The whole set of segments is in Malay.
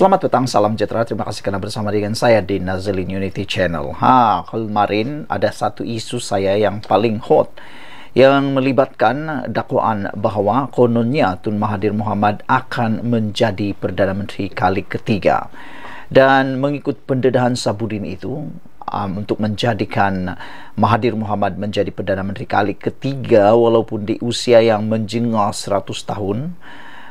Selamat datang, salam sejahtera. Terima kasih kerana bersama dengan saya di Nazilin Unity Channel. Ha, kemarin ada satu isu saya yang paling hot yang melibatkan dakwaan bahawa kononnya Tun Mahathir Muhammad akan menjadi Perdana Menteri kali ketiga. Dan mengikut pendedahan Sabudin itu um, untuk menjadikan Mahathir Muhammad menjadi Perdana Menteri kali ketiga walaupun di usia yang menjengah 100 tahun,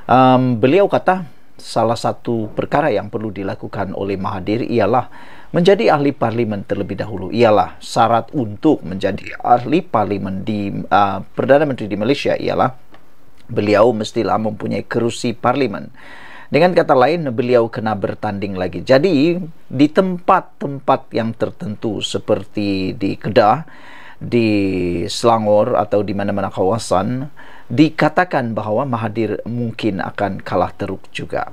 um, beliau kata salah satu perkara yang perlu dilakukan oleh Mahathir ialah menjadi ahli parlimen terlebih dahulu ialah syarat untuk menjadi ahli parlimen di uh, Perdana Menteri di Malaysia ialah beliau mestilah mempunyai kerusi parlimen dengan kata lain beliau kena bertanding lagi jadi di tempat-tempat yang tertentu seperti di Kedah di Selangor atau di mana-mana kawasan dikatakan bahawa Mahathir mungkin akan kalah teruk juga.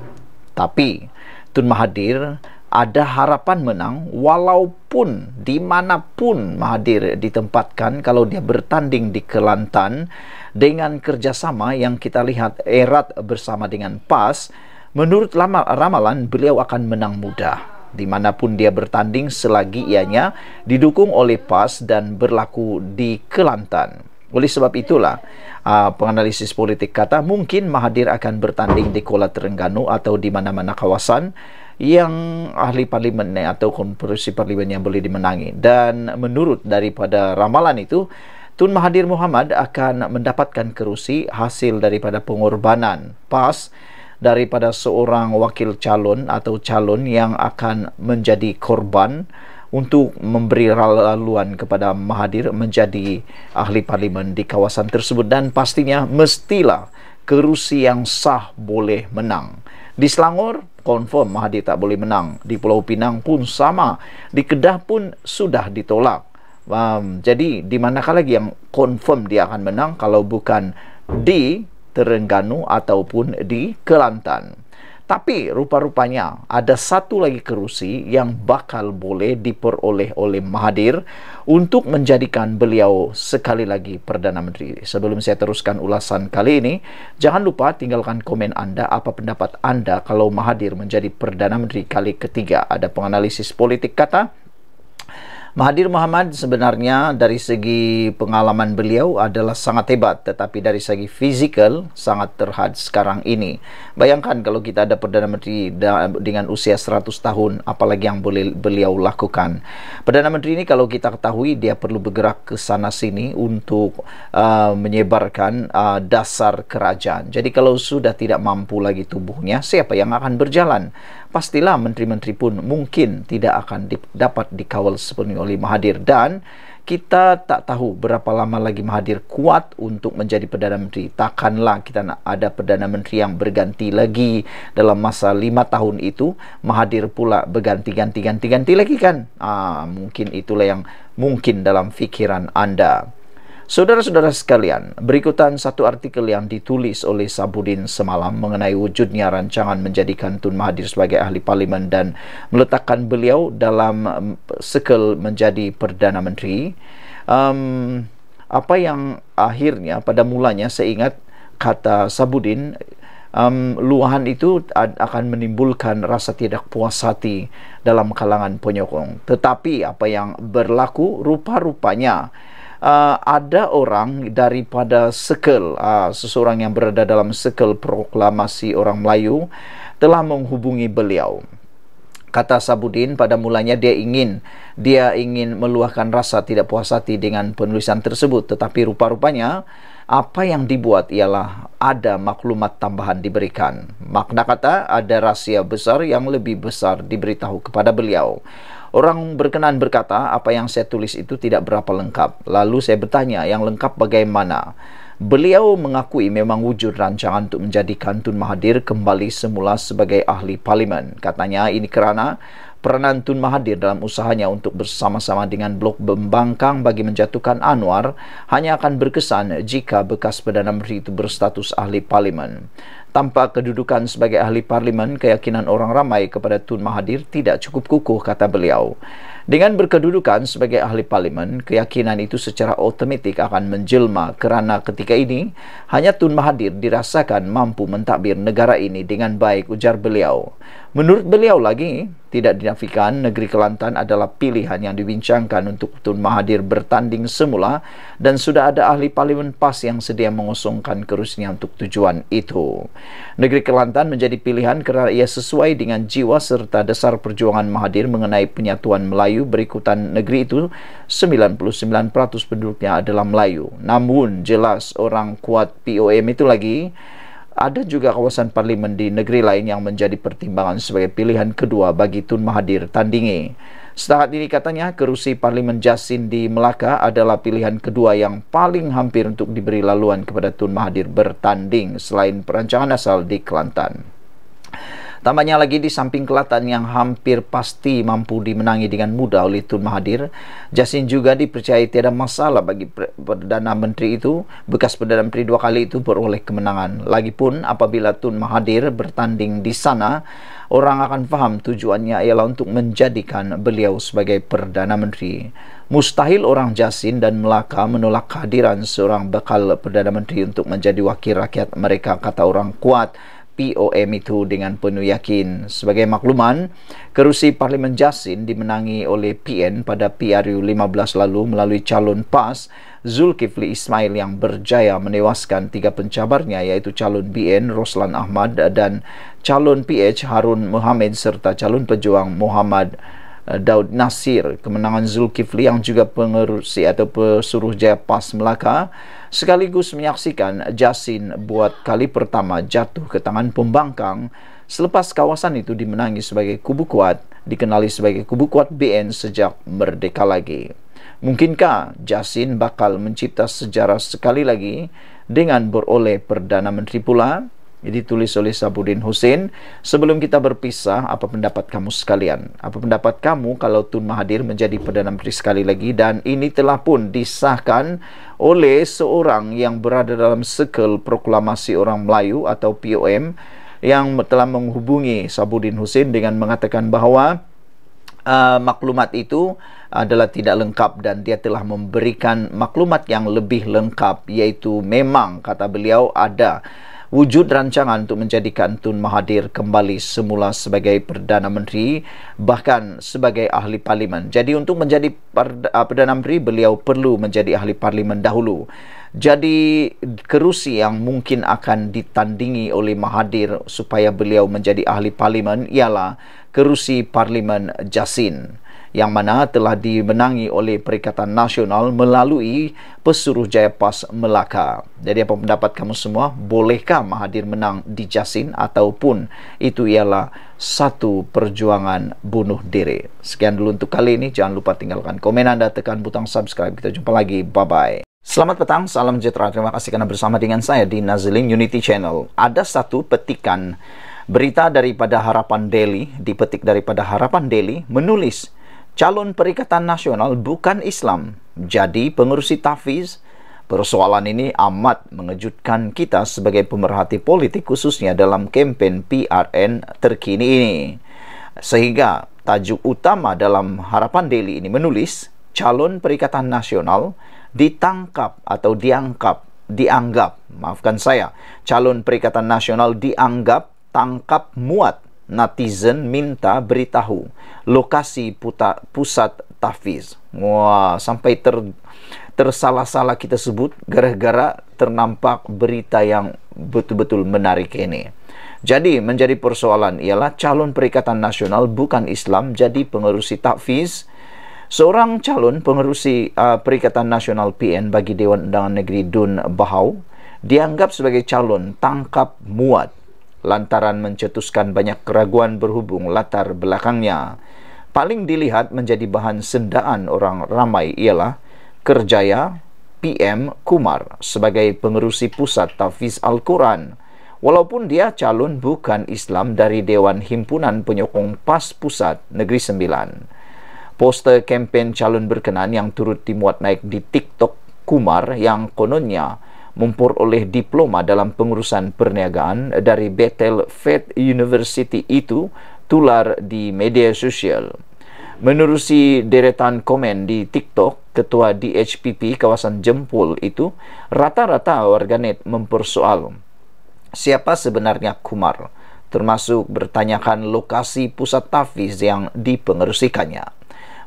Tapi Tun Mahathir ada harapan menang walaupun di manapun Mahathir ditempatkan kalau dia bertanding di Kelantan dengan kerjasama yang kita lihat erat bersama dengan PAS menurut ramalan beliau akan menang mudah di manapun dia bertanding selagi ianya didukung oleh PAS dan berlaku di Kelantan. Oleh sebab itulah uh, penganalisis politik kata mungkin Mahathir akan bertanding di Kuala Terengganu atau di mana-mana kawasan yang ahli parlimen atau konferensi parlimen yang boleh dimenangi dan menurut daripada ramalan itu Tun Mahathir Muhammad akan mendapatkan kerusi hasil daripada pengorbanan PAS daripada seorang wakil calon atau calon yang akan menjadi korban untuk memberi laluan kepada Mahathir menjadi ahli parlimen di kawasan tersebut dan pastinya mestilah kerusi yang sah boleh menang. Di Selangor, confirm Mahathir tak boleh menang. Di Pulau Pinang pun sama. Di Kedah pun sudah ditolak. Um, jadi di manakah lagi yang confirm dia akan menang kalau bukan di Terengganu ataupun di Kelantan. Tapi rupa-rupanya ada satu lagi kerusi yang bakal boleh diperoleh oleh Mahathir untuk menjadikan beliau sekali lagi Perdana Menteri. Sebelum saya teruskan ulasan kali ini, jangan lupa tinggalkan komen anda apa pendapat anda kalau Mahathir menjadi Perdana Menteri kali ketiga. Ada penganalisis politik kata, Mahathir Muhammad sebenarnya dari segi pengalaman beliau adalah sangat hebat tetapi dari segi fizikal sangat terhad sekarang ini. Bayangkan kalau kita ada Perdana Menteri dengan usia 100 tahun apalagi yang boleh beliau lakukan. Perdana Menteri ini kalau kita ketahui dia perlu bergerak ke sana sini untuk uh, menyebarkan uh, dasar kerajaan. Jadi kalau sudah tidak mampu lagi tubuhnya siapa yang akan berjalan? pastilah menteri-menteri pun mungkin tidak akan di, dapat dikawal sepenuhnya oleh Mahathir dan kita tak tahu berapa lama lagi Mahathir kuat untuk menjadi Perdana Menteri. Takkanlah kita nak ada Perdana Menteri yang berganti lagi dalam masa lima tahun itu. Mahathir pula berganti-ganti-ganti-ganti lagi kan? Ah, mungkin itulah yang mungkin dalam fikiran anda. Saudara-saudara sekalian, berikutan satu artikel yang ditulis oleh Sabudin semalam mengenai wujudnya rancangan menjadikan Tun Mahathir sebagai ahli parlimen dan meletakkan beliau dalam um, sekel menjadi Perdana Menteri. Um, apa yang akhirnya pada mulanya saya ingat kata Sabudin um, luahan itu akan menimbulkan rasa tidak puas hati dalam kalangan penyokong. Tetapi apa yang berlaku rupa-rupanya uh, ada orang daripada sekel uh, ah, seseorang yang berada dalam sekel proklamasi orang Melayu telah menghubungi beliau kata Sabudin pada mulanya dia ingin dia ingin meluahkan rasa tidak puas hati dengan penulisan tersebut tetapi rupa-rupanya apa yang dibuat ialah ada maklumat tambahan diberikan makna kata ada rahsia besar yang lebih besar diberitahu kepada beliau Orang berkenan berkata, apa yang saya tulis itu tidak berapa lengkap. Lalu saya bertanya, yang lengkap bagaimana? Beliau mengakui memang wujud rancangan untuk menjadikan Tun Mahathir kembali semula sebagai ahli parlimen. Katanya ini kerana peranan Tun Mahathir dalam usahanya untuk bersama-sama dengan blok pembangkang bagi menjatuhkan Anwar hanya akan berkesan jika bekas Perdana Menteri itu berstatus ahli parlimen tanpa kedudukan sebagai ahli parlimen, keyakinan orang ramai kepada Tun Mahathir tidak cukup kukuh, kata beliau. Dengan berkedudukan sebagai ahli parlimen, keyakinan itu secara otomatik akan menjelma kerana ketika ini hanya Tun Mahathir dirasakan mampu mentadbir negara ini dengan baik, ujar beliau. Menurut beliau lagi, tidak dinafikan negeri Kelantan adalah pilihan yang dibincangkan untuk Tun Mahathir bertanding semula dan sudah ada ahli parlimen PAS yang sedia mengosongkan kerusinya untuk tujuan itu. Negeri Kelantan menjadi pilihan kerana ia sesuai dengan jiwa serta dasar perjuangan Mahathir mengenai penyatuan Melayu berikutan negeri itu 99% penduduknya adalah Melayu. Namun jelas orang kuat POM itu lagi ada juga kawasan parlimen di negeri lain yang menjadi pertimbangan sebagai pilihan kedua bagi Tun Mahathir Tandingi. Setahat ini katanya kerusi Parlimen Jasin di Melaka adalah pilihan kedua yang paling hampir untuk diberi laluan kepada Tun Mahathir bertanding selain perancangan asal di Kelantan. Tambahnya lagi di samping Kelantan yang hampir pasti mampu dimenangi dengan mudah oleh Tun Mahathir, Jasin juga dipercayai tiada masalah bagi Perdana Menteri itu, bekas Perdana Menteri dua kali itu beroleh kemenangan. Lagipun apabila Tun Mahathir bertanding di sana, orang akan faham tujuannya ialah untuk menjadikan beliau sebagai Perdana Menteri. Mustahil orang Jasin dan Melaka menolak kehadiran seorang bekal Perdana Menteri untuk menjadi wakil rakyat mereka, kata orang kuat. POM itu dengan penuh yakin. Sebagai makluman, kerusi Parlimen Jasin dimenangi oleh PN pada PRU 15 lalu melalui calon PAS Zulkifli Ismail yang berjaya menewaskan tiga pencabarnya yaitu calon BN Roslan Ahmad dan calon PH Harun Mohamed serta calon pejuang Muhammad eh, Daud Nasir. Kemenangan Zulkifli yang juga pengerusi atau pesuruh jaya PAS Melaka sekaligus menyaksikan Jasin buat kali pertama jatuh ke tangan pembangkang selepas kawasan itu dimenangi sebagai kubu kuat dikenali sebagai kubu kuat BN sejak merdeka lagi. Mungkinkah Jasin bakal mencipta sejarah sekali lagi dengan beroleh Perdana Menteri pula? Jadi tulis oleh Sabudin Hussein sebelum kita berpisah apa pendapat kamu sekalian apa pendapat kamu kalau Tun Mahathir menjadi Perdana Menteri sekali lagi dan ini telah pun disahkan oleh seorang yang berada dalam sekel proklamasi orang Melayu atau POM yang telah menghubungi Sabudin Hussein dengan mengatakan bahawa uh, maklumat itu adalah tidak lengkap dan dia telah memberikan maklumat yang lebih lengkap iaitu memang kata beliau ada wujud rancangan untuk menjadikan Tun Mahathir kembali semula sebagai Perdana Menteri bahkan sebagai ahli parlimen. Jadi untuk menjadi ah, Perdana Menteri beliau perlu menjadi ahli parlimen dahulu. Jadi kerusi yang mungkin akan ditandingi oleh Mahathir supaya beliau menjadi ahli parlimen ialah kerusi Parlimen Jasin yang mana telah dimenangi oleh Perikatan Nasional melalui Pesuruh Jaya Pas Melaka. Jadi apa pendapat kamu semua? Bolehkah Mahathir menang di Jasin ataupun itu ialah satu perjuangan bunuh diri? Sekian dulu untuk kali ini. Jangan lupa tinggalkan komen anda, tekan butang subscribe. Kita jumpa lagi. Bye-bye. Selamat petang, salam sejahtera. Terima kasih kerana bersama dengan saya di Nazling Unity Channel. Ada satu petikan berita daripada Harapan Daily, dipetik daripada Harapan Daily, menulis calon Perikatan Nasional bukan Islam. Jadi pengurusi Tafiz, persoalan ini amat mengejutkan kita sebagai pemerhati politik khususnya dalam kampanye PRN terkini ini. Sehingga tajuk utama dalam Harapan Daily ini menulis calon Perikatan Nasional ditangkap atau diangkap, dianggap, maafkan saya, calon Perikatan Nasional dianggap tangkap muat netizen minta beritahu lokasi puta, pusat tafiz. Wah, sampai ter, tersalah-salah kita sebut gara-gara ternampak berita yang betul-betul menarik ini. Jadi, menjadi persoalan ialah calon Perikatan Nasional bukan Islam jadi pengerusi tafiz Seorang calon pengerusi uh, Perikatan Nasional PN bagi Dewan Undangan Negeri Dun Bahau dianggap sebagai calon tangkap muat lantaran mencetuskan banyak keraguan berhubung latar belakangnya. Paling dilihat menjadi bahan sendaan orang ramai ialah Kerjaya PM Kumar sebagai pengerusi pusat Tafiz Al-Quran. Walaupun dia calon bukan Islam dari Dewan Himpunan Penyokong PAS Pusat Negeri Sembilan. Poster kempen calon berkenan yang turut dimuat naik di TikTok Kumar yang kononnya memperoleh diploma dalam pengurusan perniagaan dari Bethel Faith University itu tular di media sosial. Menerusi deretan komen di TikTok, ketua DHPP kawasan Jempol itu rata-rata warganet mempersoal siapa sebenarnya Kumar termasuk bertanyakan lokasi pusat tafiz yang dipengerusikannya.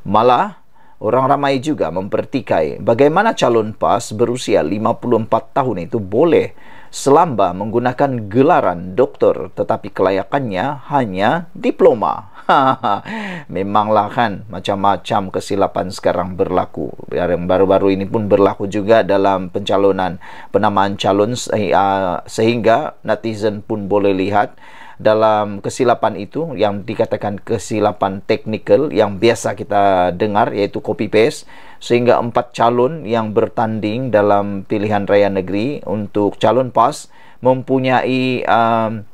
Malah, orang ramai juga mempertikai bagaimana calon PAS berusia 54 tahun itu boleh selamba menggunakan gelaran doktor tetapi kelayakannya hanya diploma. Memanglah kan macam-macam kesilapan sekarang berlaku. Yang baru-baru ini pun berlaku juga dalam pencalonan penamaan calon eh, ah, sehingga netizen pun boleh lihat dalam kesilapan itu yang dikatakan kesilapan teknikal yang biasa kita dengar yaitu copy paste sehingga empat calon yang bertanding dalam pilihan raya negeri untuk calon PAS mempunyai um,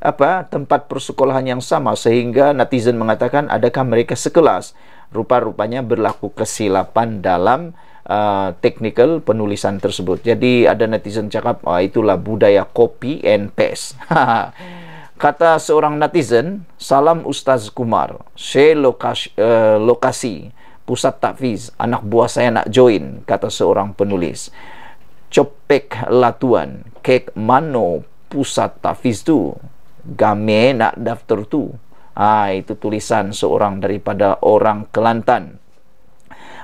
apa tempat persekolahan yang sama sehingga netizen mengatakan adakah mereka sekelas rupa-rupanya berlaku kesilapan dalam uh, technical penulisan tersebut. Jadi ada netizen cakap oh, itulah budaya copy and paste. Hmm. kata seorang netizen, salam Ustaz Kumar, saya lokasi, uh, eh, lokasi pusat takfiz, anak buah saya nak join, kata seorang penulis. Copek latuan, kek mano pusat takfiz tu, game nak daftar tu. Ah, itu tulisan seorang daripada orang Kelantan.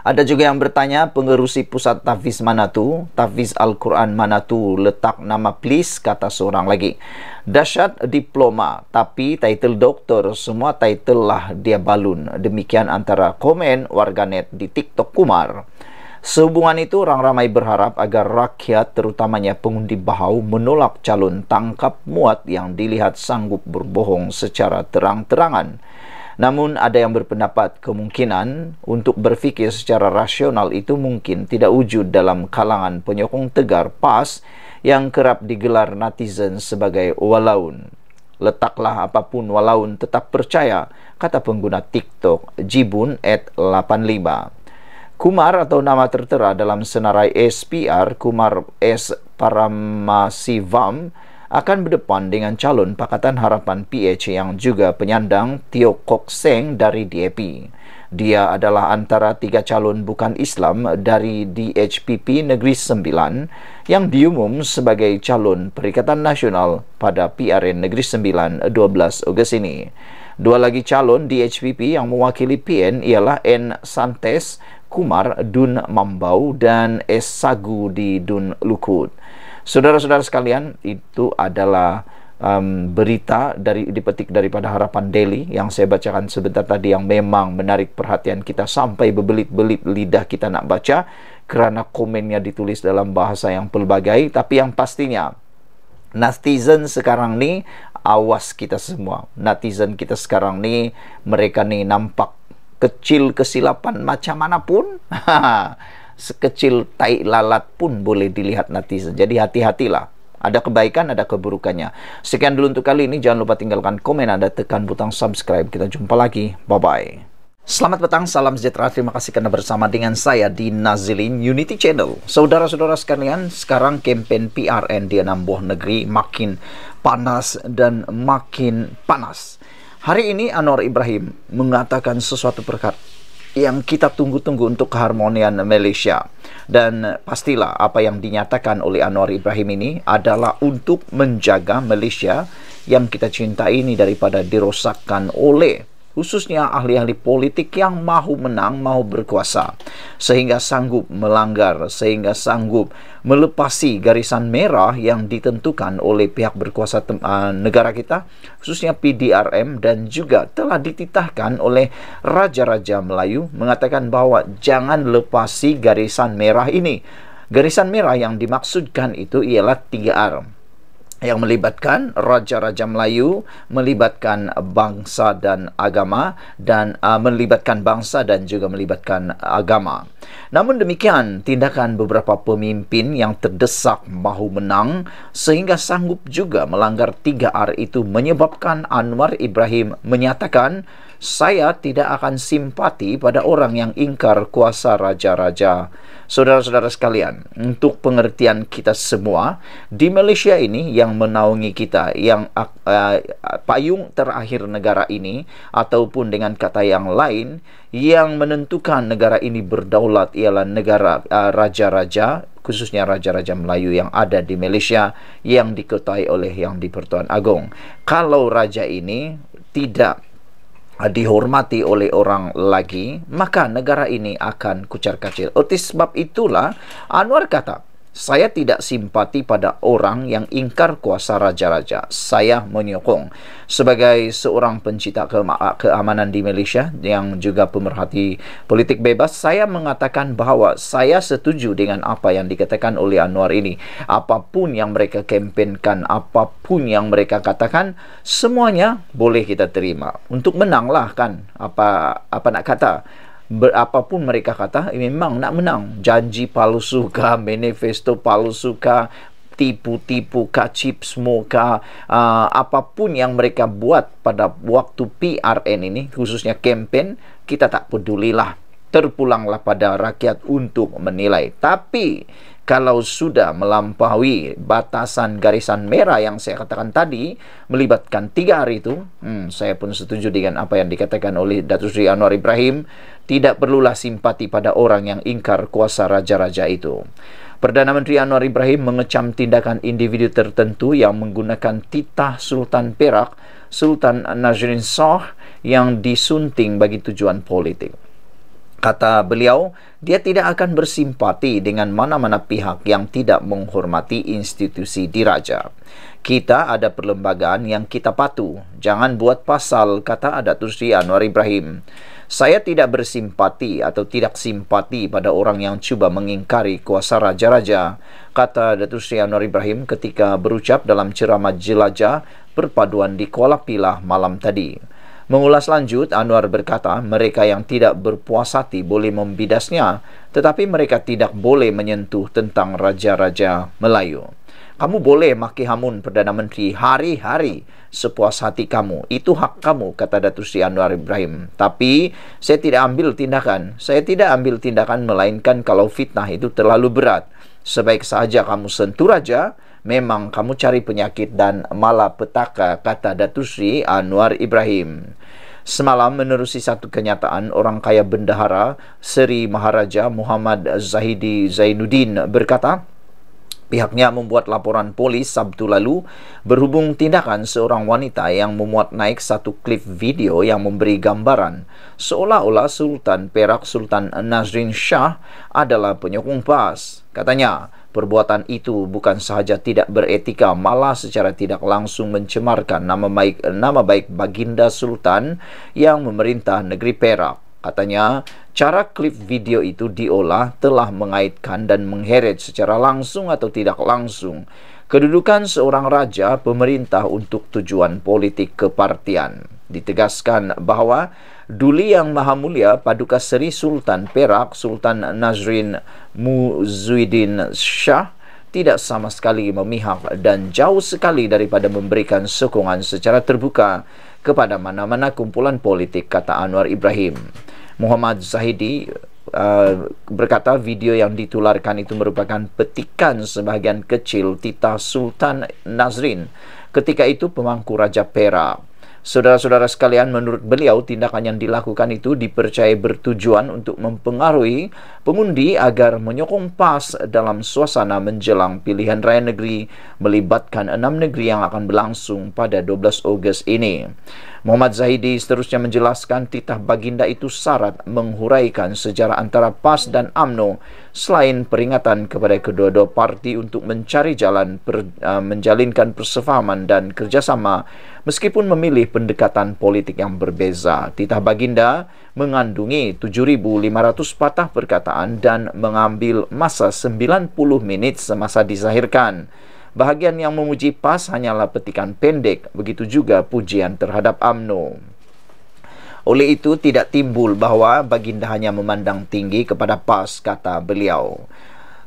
Ada juga yang bertanya pengerusi pusat tafiz mana tu? tafiz Al-Quran mana tu? Letak nama please kata seorang lagi. Dasyat diploma tapi title doktor semua title lah dia balun. Demikian antara komen warganet di TikTok Kumar. Sehubungan itu, orang ramai berharap agar rakyat, terutamanya pengundi bahau, menolak calon tangkap muat yang dilihat sanggup berbohong secara terang-terangan. Namun ada yang berpendapat kemungkinan untuk berfikir secara rasional itu mungkin tidak wujud dalam kalangan penyokong tegar PAS yang kerap digelar netizen sebagai walaun. Letaklah apapun walaun tetap percaya, kata pengguna TikTok Jibun at 85. Kumar atau nama tertera dalam senarai SPR Kumar S. Paramasivam Kumar S. Paramasivam akan berdepan dengan calon Pakatan Harapan PH yang juga penyandang Tio Kok Seng dari DAP. Dia adalah antara tiga calon bukan Islam dari DHPP Negeri Sembilan yang diumum sebagai calon Perikatan Nasional pada PRN Negeri Sembilan 12 Ogos ini. Dua lagi calon DHPP yang mewakili PN ialah N. Santes Kumar Dun Mambau dan S. Sagu di Dun Lukut. Saudara-saudara sekalian, itu adalah um, berita dari dipetik daripada Harapan Daily yang saya bacakan sebentar tadi yang memang menarik perhatian kita sampai bebelit-belit lidah kita nak baca karena komennya ditulis dalam bahasa yang pelbagai tapi yang pastinya netizen sekarang ini awas kita semua netizen kita sekarang ini mereka nih nampak kecil kesilapan macam mana pun sekecil tai lalat pun boleh dilihat nanti. Jadi hati-hatilah. Ada kebaikan, ada keburukannya. Sekian dulu untuk kali ini. Jangan lupa tinggalkan komen Ada tekan butang subscribe. Kita jumpa lagi. Bye-bye. Selamat petang, salam sejahtera. Terima kasih karena bersama dengan saya di Nazilin Unity Channel. Saudara-saudara sekalian, sekarang kampanye PRN di enam buah negeri makin panas dan makin panas. Hari ini Anwar Ibrahim mengatakan sesuatu perkara yang kita tunggu-tunggu untuk keharmonian Malaysia. Dan pastilah apa yang dinyatakan oleh Anwar Ibrahim ini adalah untuk menjaga Malaysia yang kita cintai ini daripada dirosakkan oleh khususnya ahli-ahli politik yang mau menang, mau berkuasa, sehingga sanggup melanggar, sehingga sanggup melepasi garisan merah yang ditentukan oleh pihak berkuasa uh, negara kita, khususnya PDRM dan juga telah dititahkan oleh raja-raja Melayu mengatakan bahwa jangan lepasi garisan merah ini. Garisan merah yang dimaksudkan itu ialah 3R yang melibatkan raja-raja Melayu, melibatkan bangsa dan agama dan uh, melibatkan bangsa dan juga melibatkan agama. Namun demikian, tindakan beberapa pemimpin yang terdesak mahu menang sehingga sanggup juga melanggar 3R itu menyebabkan Anwar Ibrahim menyatakan saya tidak akan simpati pada orang yang ingkar kuasa raja-raja. Saudara-saudara sekalian, untuk pengertian kita semua di Malaysia ini yang menaungi kita, yang uh, uh payung terakhir negara ini ataupun dengan kata yang lain yang menentukan negara ini berdaulat ialah negara uh, raja-raja uh, khususnya raja-raja Melayu yang ada di Malaysia yang diketuai oleh Yang di-Pertuan Agong. Kalau raja ini tidak Ah, dihormati oleh orang lagi maka negara ini akan kucar kacir oleh sebab itulah Anwar kata saya tidak simpati pada orang yang ingkar kuasa raja-raja. Saya menyokong. Sebagai seorang pencipta ke- keamanan di Malaysia yang juga pemerhati politik bebas, saya mengatakan bahawa saya setuju dengan apa yang dikatakan oleh Anwar ini. Apapun yang mereka kempenkan, apapun yang mereka katakan, semuanya boleh kita terima. Untuk menanglah kan apa apa nak kata. berapapun mereka kata memang nak menang janji palsu manifesto palsu tipu-tipu kacip, chipsmo uh, apapun yang mereka buat pada waktu PRN ini khususnya campaign kita tak pedulilah terpulanglah pada rakyat untuk menilai tapi kalau sudah melampaui batasan garisan merah yang saya katakan tadi melibatkan tiga hari itu hmm, saya pun setuju dengan apa yang dikatakan oleh Datuk Sri Anwar Ibrahim tidak perlulah simpati pada orang yang ingkar kuasa raja-raja itu. Perdana Menteri Anwar Ibrahim mengecam tindakan individu tertentu yang menggunakan titah Sultan Perak, Sultan Najrin Shah yang disunting bagi tujuan politik kata beliau dia tidak akan bersimpati dengan mana-mana pihak yang tidak menghormati institusi diraja kita ada perlembagaan yang kita patuh jangan buat pasal kata Datuk Sri Anwar Ibrahim saya tidak bersimpati atau tidak simpati pada orang yang cuba mengingkari kuasa raja-raja kata Datuk Sri Anwar Ibrahim ketika berucap dalam ceramah jelajah perpaduan di Kuala Pilah malam tadi Mengulas lanjut, Anwar berkata mereka yang tidak berpuasati boleh membidasnya, tetapi mereka tidak boleh menyentuh tentang raja-raja Melayu. Kamu boleh maki hamun Perdana Menteri hari-hari sepuas hati kamu. Itu hak kamu, kata Datu Sri Anwar Ibrahim. Tapi saya tidak ambil tindakan. Saya tidak ambil tindakan melainkan kalau fitnah itu terlalu berat. Sebaik saja kamu sentuh raja, memang kamu cari penyakit dan petaka kata Datu Sri Anwar Ibrahim. Semalam menerusi satu kenyataan, orang kaya bendahara Seri Maharaja Muhammad Zahidi Zainuddin berkata, Pihaknya membuat laporan polis Sabtu lalu berhubung tindakan seorang wanita yang memuat naik satu klip video yang memberi gambaran seolah-olah Sultan Perak Sultan Nazrin Shah adalah penyokong PAS. Katanya, Perbuatan itu bukan sahaja tidak beretika malah secara tidak langsung mencemarkan nama baik nama baik baginda sultan yang memerintah negeri Perak. Katanya, cara klip video itu diolah telah mengaitkan dan mengheret secara langsung atau tidak langsung kedudukan seorang raja pemerintah untuk tujuan politik kepartian. Ditegaskan bahawa Duli Yang Maha Mulia Paduka Seri Sultan Perak Sultan Nazrin Muzuddin Shah tidak sama sekali memihak dan jauh sekali daripada memberikan sokongan secara terbuka kepada mana-mana kumpulan politik kata Anwar Ibrahim. Muhammad Zahidi uh, berkata video yang ditularkan itu merupakan petikan sebahagian kecil titah Sultan Nazrin ketika itu pemangku Raja Perak. Saudara-saudara sekalian, menurut beliau, tindakan yang dilakukan itu dipercayai bertujuan untuk mempengaruhi pengundi agar menyokong PAS dalam suasana menjelang pilihan raya negeri melibatkan enam negeri yang akan berlangsung pada 12 Ogos ini. Muhammad Zahidi seterusnya menjelaskan titah baginda itu syarat menghuraikan sejarah antara PAS dan AMNO selain peringatan kepada kedua-dua parti untuk mencari jalan per, uh, menjalinkan persefahaman dan kerjasama meskipun memilih pendekatan politik yang berbeza. Titah baginda mengandungi 7500 patah perkataan dan mengambil masa 90 minit semasa dizahirkan. Bahagian yang memuji PAS hanyalah petikan pendek, begitu juga pujian terhadap AMNO. Oleh itu tidak timbul bahawa baginda hanya memandang tinggi kepada PAS kata beliau.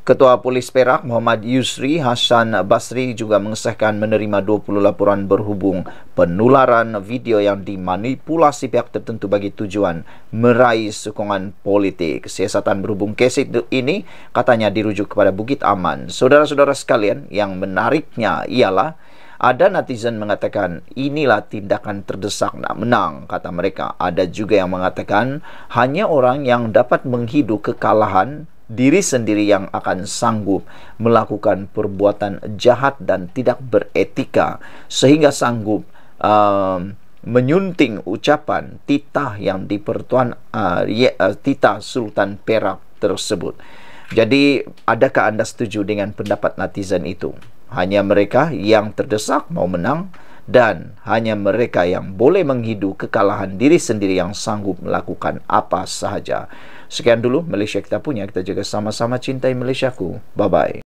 Ketua Polis Perak Muhammad Yusri Hassan Basri juga mengesahkan menerima 20 laporan berhubung penularan video yang dimanipulasi pihak tertentu bagi tujuan meraih sokongan politik. Siasatan berhubung kes itu ini katanya dirujuk kepada Bukit Aman. Saudara-saudara sekalian yang menariknya ialah ada netizen mengatakan inilah tindakan terdesak nak menang kata mereka. Ada juga yang mengatakan hanya orang yang dapat menghidu kekalahan diri sendiri yang akan sanggup melakukan perbuatan jahat dan tidak beretika sehingga sanggup uh, menyunting ucapan titah yang dipertuan uh, uh, titah sultan perak tersebut. Jadi adakah anda setuju dengan pendapat netizen itu? Hanya mereka yang terdesak mau menang dan hanya mereka yang boleh menghidu kekalahan diri sendiri yang sanggup melakukan apa sahaja. Sekian dulu Malaysia kita punya. Kita jaga sama-sama cintai Malaysia ku. Bye-bye.